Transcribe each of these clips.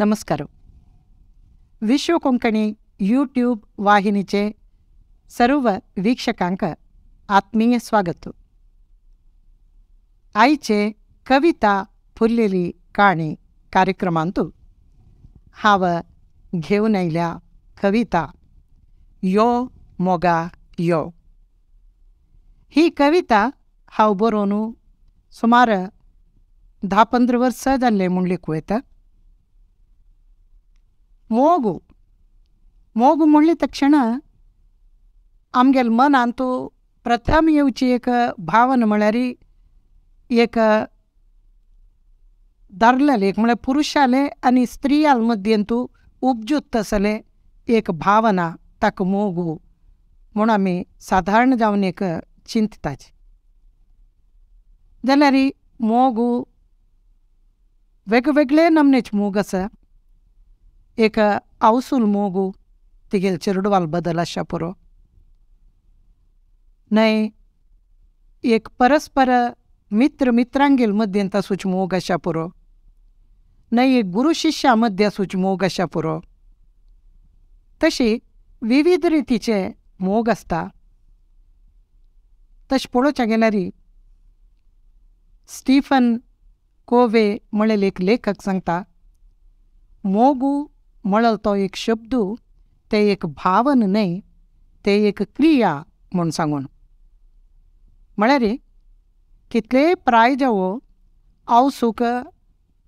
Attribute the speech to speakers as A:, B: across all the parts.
A: नमस्कार विश्व कोंकणी ಯೂಟ್ಯೂಬ್ वाहिनीचे सर्व वीक्षकांक आत्मीय स्वागत ಆಯ್ಚೆ कविता फुल्लेली काणी कार्यक्रमांतू हांव घेवन आयल्या कविता यो मोगा यो ही कविता हांव बरोवन सुमार धा पंदरा वर्सां जाल्लें म्हूण लिखूं येता मोगु मोगु ಮುಳ್ಳಿದ तक्षणा आमगेल मन आंतू ಪ್ರಥಮ येऊची एक भावना म्हळ्यारी एक दारलेले एक म्हळ्यार पुरुषाले, आनी स्त्रियाल मदीं तूं उपजूत एक भावना ताका मोगू म्हूण आमी साधारण जावन एक चिंतताच जाल्यार मोगू वेगवेगळे नमनेच मोग आसा एक ausul mogu tigel cerudu al badala shapuro. Nay एक परस्पर मित्र मित्रांगीलमध्यंत सुचमोग अशा पुरो नाही एक गुरु शिष्यामध्ये सुचमोग अशा पुरो तशी विविध रितीचे मोग आसता तशें पळोवचें गेल्यार स्टीफन कोवे म्हणले एक लेखक सांगता मोगू तो एक शब्द ते एक भावन न्हय ते एक क्रिया म्हूण सांगून म्हळ्यार कितलेय प्राय जावो आवसूक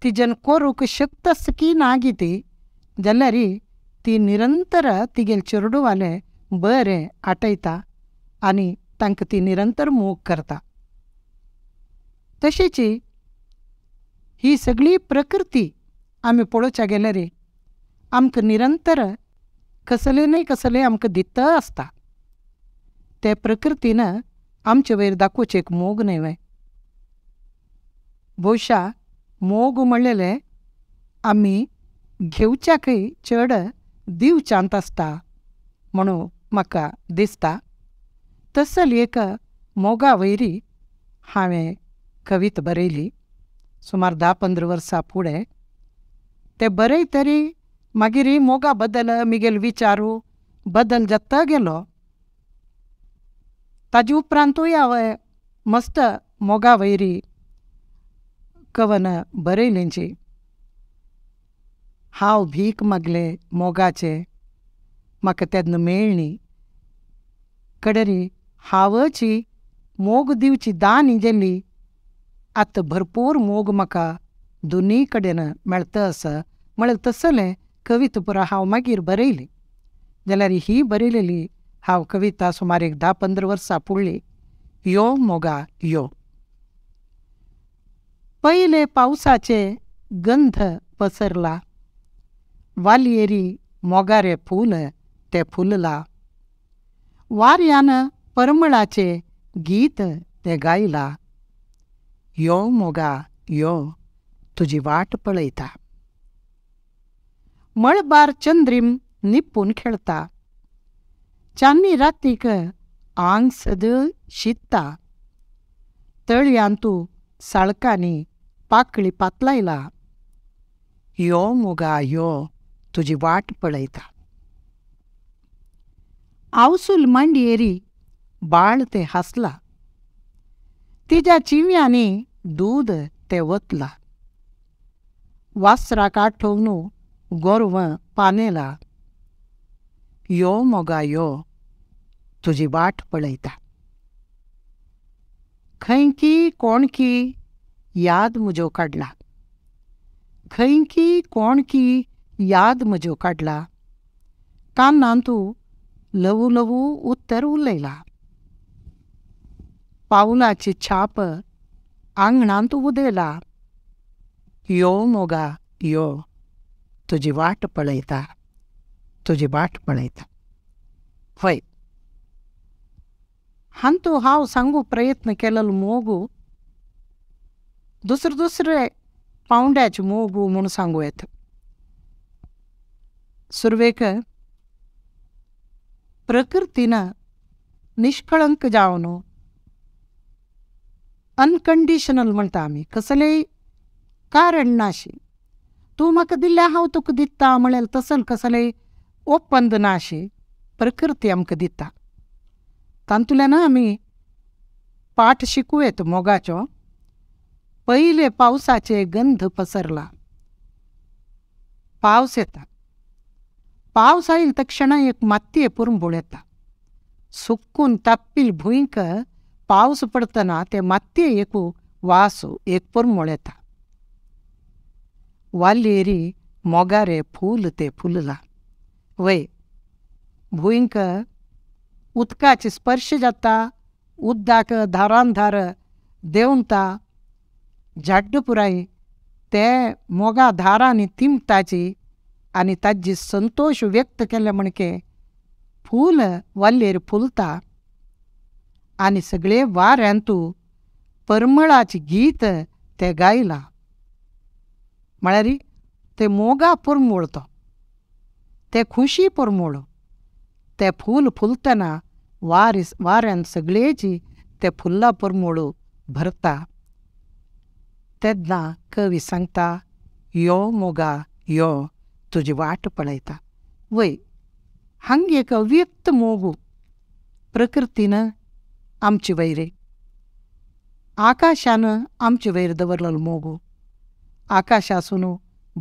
A: तिज्यान करूंक शकतस की ना किती जाल्यार ती निरंतर तिगेल चेडवाले बरें आटयता आनी तांकां ती निरंतर मोग करता तशीच ही सगळी प्रकृती आमी पळोवच्या गेल्यार आमकां निरंतर कसले न्ही कसले आमकां दित आसता ते प्रकृतीन आमचे वयर दाखोवचे एक मोग न्हय बोशा मोग म्हणलेले आमी घेवच्याकय चड दिवच्यांत आसता म्हणून म्हाका दिसता तसल एक मोगा वयरी हावे कवित बरयली सुमार धा पंदरा वर्सां फुडें ते बरय तरी मागीर मोगा बदल मिगेल विचारू बदल जाता गेलो ताजे उपरांतूय हांवें मस्त मोगा वयरी कवन बरयलेंची हांव भीक मागले मोगाचे म्हाका तेन्ना मेळ्ळी कडेरी हावची मोग दिवची दान इजेली आतां भरपूर मोग म्हाका दोनीय कडेन मेळटा आसा म्हळ्यार तसलें कवित पुरा हांव मागीर बरयली जाल्यार ही बरयलेली हांव कविता सुमार एक धा पंदरा वर्सां पुरली यो मोगा यो पयले पावसाचे गंध पसरला वालयेरी मोगारे फूल ते फुलला वार्यान परमळाचे गीत ते गायला यो मोगा यो तुझी वाट पळयता मळबार चंद्रीम निपून खेळता चान्नी रातीक आंग सद शित्ता तळयांतू साळकांनी पाकळी पातलायला यो मुगा यो तुझी वाट पळयता आवसूल मांडयेरी बाळ ते हसला. तिच्या चिव्यांनी दूद ते वतला वासराक आठवणू गौरव पानेला यो मोगा यो तुजी वाट पळयता खंयकी कोणकी याद मुझो काडला खंयकी कोणकी याद मुझो काडला कान्नान तूं लवू लवू उत्तर उलयला पावलाची छाप आंगणांत उदेला यो मोगा यो तुझी वाट पळयता तुझी वाट पळयता हय ಅಂತೂ ಹಾವು ಸಂಗು प्रयत्न ಕೆಲಲು मोगू दुसरे दुसरे पावंड्याचे मोगू म्हणून सांगू येत सुरवेक प्रकृतीनं निष्कळंक जावन अनकंडिशनल म्हणटा आमी कसलेंय कारण नाशी दिल्या हा तुक दिता म्हळेल तसल कसले ಒಪ್ಪಂದ ನಾಶೆ ಪ್ರಕೃತಿ ಆಮಕ दिता ना आमी पाठ शिकूयेत मोगाचो पयले पावसाचे गंध पसरला पावस येता पावस आयल तक्षणा एक मातये पुरंबूळ येता सुकून तापिल भुंयक पावस पडतना ते मातये एकू वासू एक पुरंबूळ येता ವಾಲ್ಯೇರಿ ಮೊಗಾರೆ ಫೂಲತೆ ಫುಲ್ಲ वै भुंयक उदकाचे स्पर्श जाता उदक धारान धार देंवता झाड्ड पुराय ते मोगा धारांनी तिमटाची आनी ताजी संतोष व्यक्त केले म्हणके फूल वाल्लेर फुलता आनी सगळे वाऱ्यांतू परमळाचें गीत ते गायलां म्हळ्यार ते मोगा पुर तो, ते खुशी पुर ते फूल फुलतना वारिस वाऱ्यान सगळेची ते फुल्ला पुर भरता तेदना कवी सांगता यो मोगा यो तुजी वाट पळयता वय हांग एक अव्यक्त मोगू प्रकृतीनं आमची वैरे आकाशान आमचे वैर दवरलेलो मोगू आकाशासून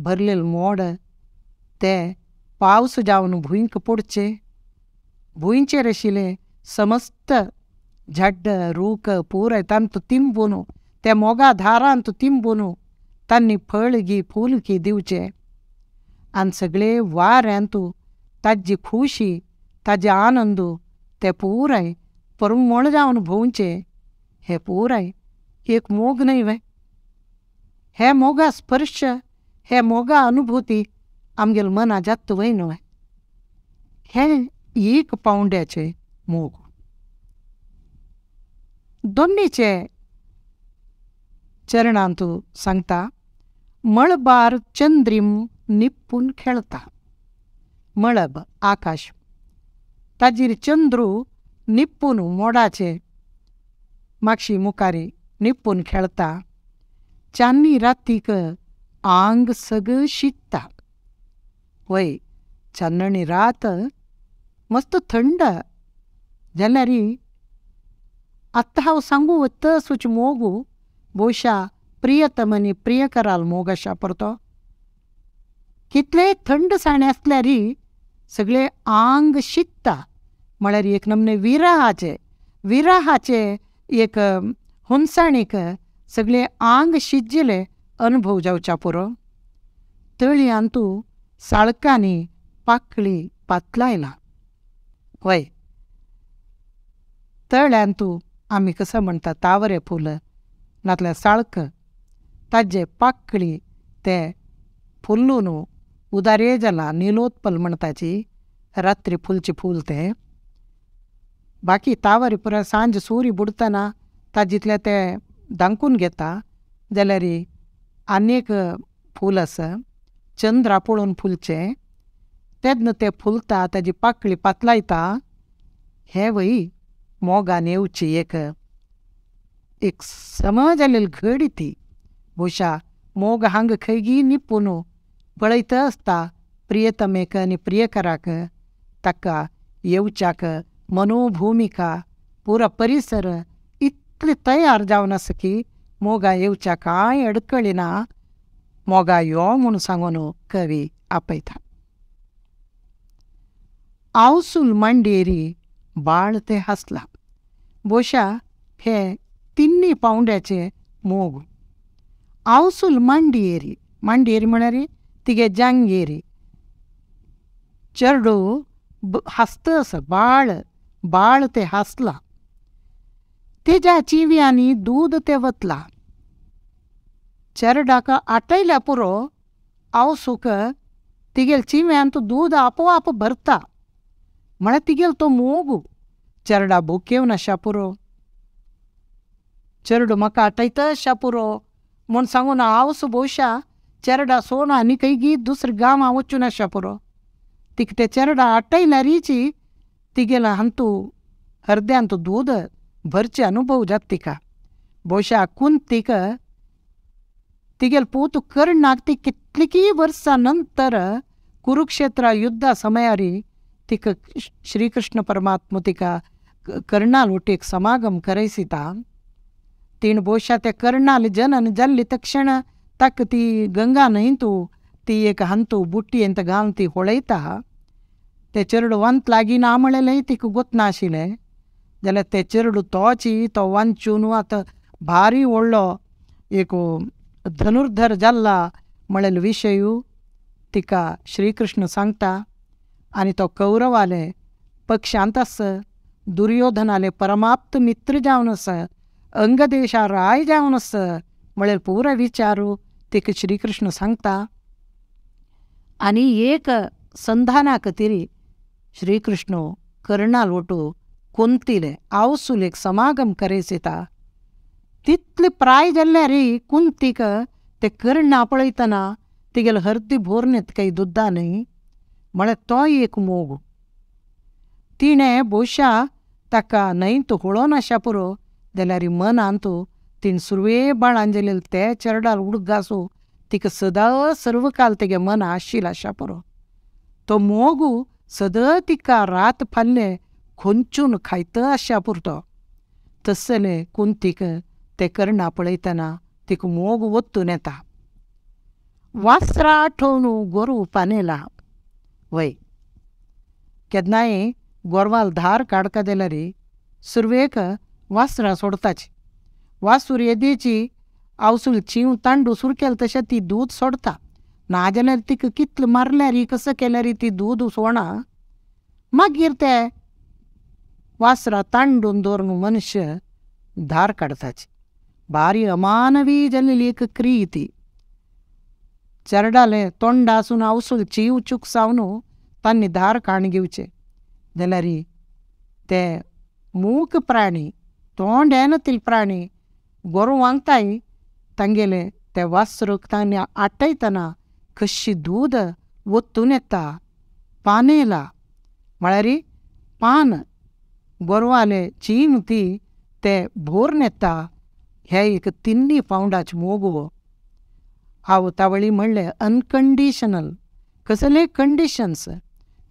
A: भरलेल मोड ते पावस जावन भुईंक पोडचे भुंयचे रशिले समस्त झड्ड रूक पूर तंत तिंबून त्या मोगा धारांत तिंबून तांनी फूल फुलकी दिवचे आनी सगळे वाऱ्यांत ताजी खुशी ताजे आनंद ते पुराय परमोळ जावन भोवचे हे पुराय एक मोग न्हय हे मोगा स्पर्श हे मोगा अनुभूति आमगेलो मन आजात वय न्हय हें एक पावंड्याचें मोग दोन्हीचे चरणांत सांगता मळबार चंद्रीम निपून खेळता मळब आकाश ताजेर चंद्रू निपून मोडाचे मागशी मुखारी निपून खेळता चान्नी रातीक आंग सग शित्ता वय चान्नणी रात मस्त थंड जाल्यारी आत्तां हांव सांगू वत्ता सुच मोगू भोशा प्रियतमनी प्रिय कराल परतो कितले थंड साणे आसल्यारी सगळे आंग शिकता म्हळ्यार एक नमने विराहाचे विराहाचे एक हुनसाणीक सगलें आंग शिजले अनुभव जावच्या पुरो तळयांत तूं साळकांनी पाकळी पातलायला वय तळ्यान तूं कसं म्हणटा तावरे फूल नातल्या साळक ताजे पाकळी ते फुल्लून उदारे जाला निलोत्पल म्हणटाची रात्री फुलचे फूल ते बाकी तावरे पुरा सांज सूर्य बुडतना ताजितले ते दांकून घेता जाल्यार आनी फूल आसा चंद्र पळोवन फुलचें तेदन तें फुलता ताजी पाकळी पातलायता हे वही मोगान येवची एक एक समा जालेली घडी ती भुशा मोग हांग खंयगी निपून पळयत आसता प्रियतमेक आनी प्रियकराक ताका येवच्याक मनोभुमिका पुरा परिसर की मोगा येऊच्या येवच्या अडकळी ना मोगा यो म्हूण सांगून कवी आपयता हांव मांडयेरी बाळ ते हसला बोशा हे तिन्नी पावंड्याचे मोग हांव मांडयेरी मांडियेरी मांडियेरी तिगे जांगेरी चरडू हांसत बाळ बाळ ते हांसला तेज्याची वियांनी दूध ते वतला चेरडाका आटयल्या पुरो आव सुख तिगेल चिव्यान तो दूध आपोआप भरता म्हळ्यार तिगेल तो मोगू चेरडा भुकेव ना पुरो चेरडो म्हाका आटयतशा पुरो म्हूण सांगून हांव सुबोशा चेरडा सोडून आनी खंय गीत दुसरें गांव हांव वचूं नाशा पुरो तिका ते चेरडा आटयल्या रिची तिगेल हांतू हरद्यान तो दूद भरचे अनुभव जात तिका बोशा आकून तिका तिगेल पोतू कर्णाक ती कितलीकी वर्सां नंतर कुरुक्षेत्र युद्धा समयारी तिका श्रीकृष्ण परमात्म तिका कर्णाल वटेक समागम करयसिता तीण बोशा ते कर्णाल जनन जाल्ली तक्षण ताक ती गंगा न्हंयतू ती एक हांतू बुट्टीयेंत घालून ती होळयता ते चेडवांत लागीं ना म्हणलेलेंय तिका गोत जाल्यार तेचेर तोची तो वांचून वात भारी व्हडलो एक धनुर्धर जाल्ला म्हणल विशयू तिका श्रीकृष्ण सांगता आनी तो कौरवाले पक्षांत आसा दुर्योधनाले परमाप्त मित्र जावन अस अंगदेशा राय जावन आस म्हणल्यार पुरो विचारू तिका श्रीकृष्ण सांगता आनी एक संधाना खातीर श्रीकृष्ण कर्णाल वटू કુંતીને આવસુલેક समागम करे સેતા तितले प्राय जाल्ले रे कुंतीक ते कर्ण आपळयतना तिगेले हरती भोर नेत काही दुद्दा न्ही म्हळ्यार तोय एक मोग तिणें बोशा ताका न्हय तुकडो नाशा पुरो जाल्यार मनान तूं तिण सुरवे बाळांजेलेल ते चेरडार उडगासो तिका सदां सर्वकाल तेगे मन आशिल्ल आशा तो मोगू सदां तिका रात फाल्लें खोंचून खायत अशा पुरतो तसले कुंतीक ते कर्णा पळयतना तिक मोग ओत्तून येता वासरा आठवून गोरू पानेला वय केन्नाय गोरवाल धार काडका रे सुरवेक वासरा सोडताची वासूर येदीची आवसूल चिव तांडू सुर केलं तशें ती दूद सोडता नाजाल्यार तिका कितलें मारल्यार कसं केल्यार ती दूद उसवणा मागीर ते વાસરા તાંડુંદોરનું મનુષ્ય ધાર કાઢતા છે ಭಾರಿ ಅಮಾನವೀ ಜನಿಲೇಕ ಕ್ರಿಯಿತಿ ಚರಡಲೆ ತೊಂಡಾಸುನ ಅವಸುಲ್ ಚೀವ್ ಚುಕ್ಸಾವನು ತನ್ನಿ ದಾರ ಕಾಣಿಗಿವುಚೆ ಜನರಿ ತೆ ಮೂಕ ಪ್ರಾಣಿ ತೋಂಡೇನ ತಿಲ್ ಪ್ರಾಣಿ ಗೊರು ವಾಂಗ್ತಾಯಿ ತಂಗೆಲೆ ತೆ ವಸ್ರು ತಾನೆ ಅಟ್ಟೈತನ ಕಶಿ ದೂದ ಒತ್ತು ನೆತ್ತ ಪಾನೇಲ ಮಳರಿ ಬರುವಾನೆ ಚೀಮತಿ ತೆ ಬೋರ್ನೆತ್ತ ಹೇಗೆ ತಿನ್ನಿ ಪೌಂಡಾಚ್ ಮೋಗುವು ಹಾವು ತವಳಿ ಮಳ್ಳೆ ಅನ್ಕಂಡೀಷನಲ್ कसले कंडिशन्स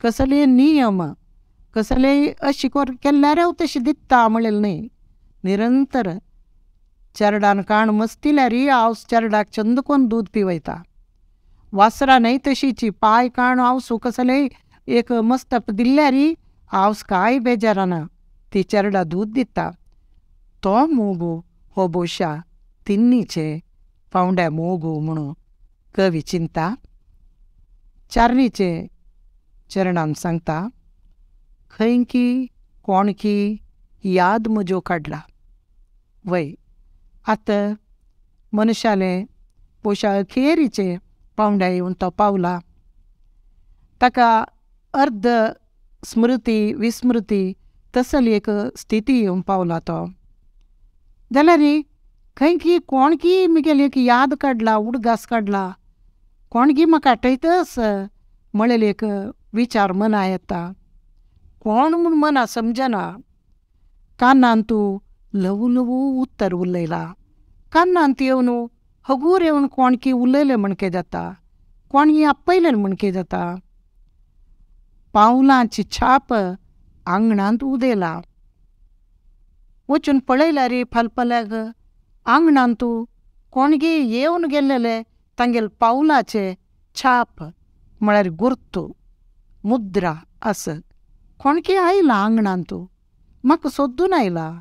A: कसले नियम कसले अशिकोर केल्ल्यार तशें दिता म्हणलें न्ही निरंतर चेरडान काण मस्तिल्यारय हांव चेरडाक छंद कोन दूद पिवयता वासरानय तशीची पाय काण हांव कसले एक मस्तप दिल्ल्यारय हांव कांय बेजाराना ती चरडा दूध दिता तो मोगो हो बोशा तिन्नीचे पावंड्या मोगो म्हणून कवी चिंता चारणीचे चरणान सांगता खंयकी कोणकी याद म्हज्यो काडला वय आतां मनशालें पोशा खेरीचे पावंड्या येवन तो पावला ताका अर्ध स्मृती विस्मृती तस्सलेक स्थिति पावला तो री खंय की कोणकी मुगेली एक याद काडला उडगास काडला कोणकी म्हाका आठयतस म्हणलेले एक विचार मना ये कोण मना समझना कानान तूं लवू लवू उत्तर उलयला कानांत येवन हगूर येवन कोणकी उलयलें म्हणके जाता कोणकी आपयलें म्हणके जाता पावलांची छाप आंगणांत उदेला वचून पळयल्या रे फालपल्याक आंगणांत कोणगे येवन गेल्लेले तांगेल पावलाचे छाप म्हळ्यार गुर्तू मुद्रा आसत कोणके आयला आंगणांत म्हाका सोदून आयला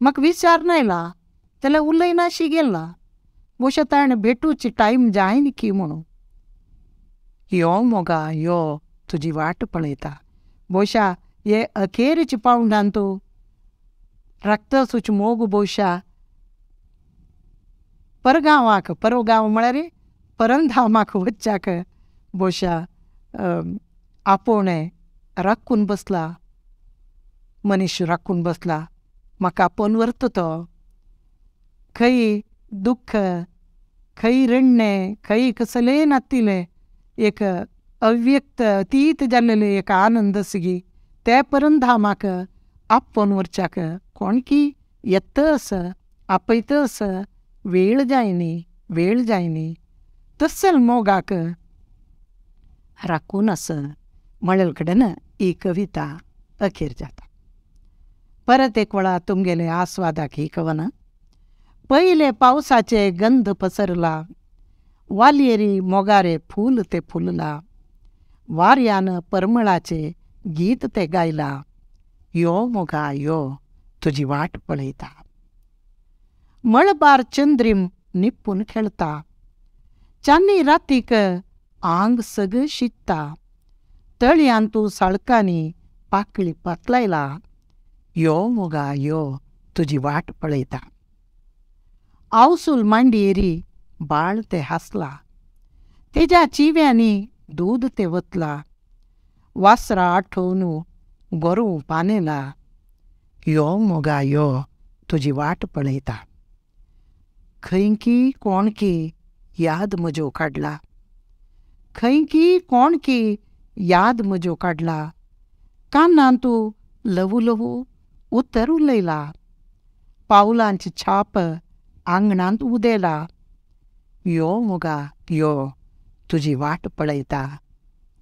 A: म्हाका विचारून आयला जाल्यार उलयनाशी गेला बोशा ताणें भेटूची टायम जायन की म्हणून यो मोगा यो तुजी वाट पळयता बोशा ये अखेरीची chipawdantu rakta such mogu boxa परगावांक, परगांव म्हळ्यार परमधामाक वच्चाक बोशा आपोवणें राखून बसला मनीष राखून बसला म्हाका आपण वरतो तो खई दुःख खई रडणें खई कसले एक अव्यक्त अतीत जाल्लेलें एक आनंद सिगी ते पर्यंत धा म्हाका आपोवन व्हरच्याक कोणकी येत्त अस आपयत अस वेळ जायनी वेळ जायनी तस्सल मोगाक राखून अस म्हणल कडेन ही कविता अखेर जाता परत एक वेळा तुमगेले आस्वादाक ही कवन पयले पावसाचे गंध पसरला वालयेरी मोगारे फूल ते फुलला वार्यान परमळाचे गीत ते गायला यो मोगा यो तुझी वाट पळयता मळबार चंद्रीम निपून खेळता चांदी रातीक आंग सग शित्ता, तळयांत तूं साळकांनी पाकळी पातलायला यो मोगा यो तुजी वाट पळयता आवसूल मांडियेरी बाळ ते हांसला तेज्या चिव्यांनी दूद ते वतला वासरा आठवन गोरू पानेला यो मोगा यो तुझी वाट पळयता कोण की याद मुझो काडला कोण की याद मुझो काडला काना तू लवू लवू उत्तर उलयला पाउला छाप आंगणांत उदेला यो मुगा यो तुजी वाट पड़ता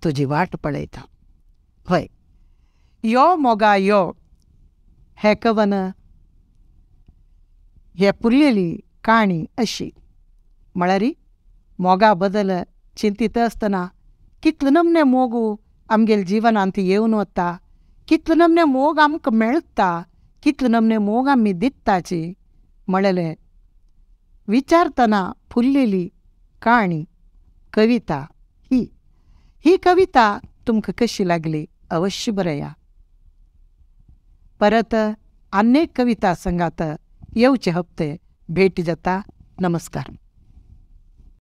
A: तुझी वाट पड़ता play. Yo Mogayo Hekavana हे पुरलेली काणी अशी म्हळ्यारी मोगा बदल चिंतीत आसतना कितलो नमने मोगू आमगेल जिवनांत येवन वता कितलो नमने मोग आमकां मेळटा कितलो नमने मोग आमी दित्ताची म्हणलेले विचारतना फुल्लेली काणी कविता ही ही कविता तुमकां कशी लागली अवश्य बरया परत अनेक कविता संघात येऊचे हप्ते भेट जाता नमस्कार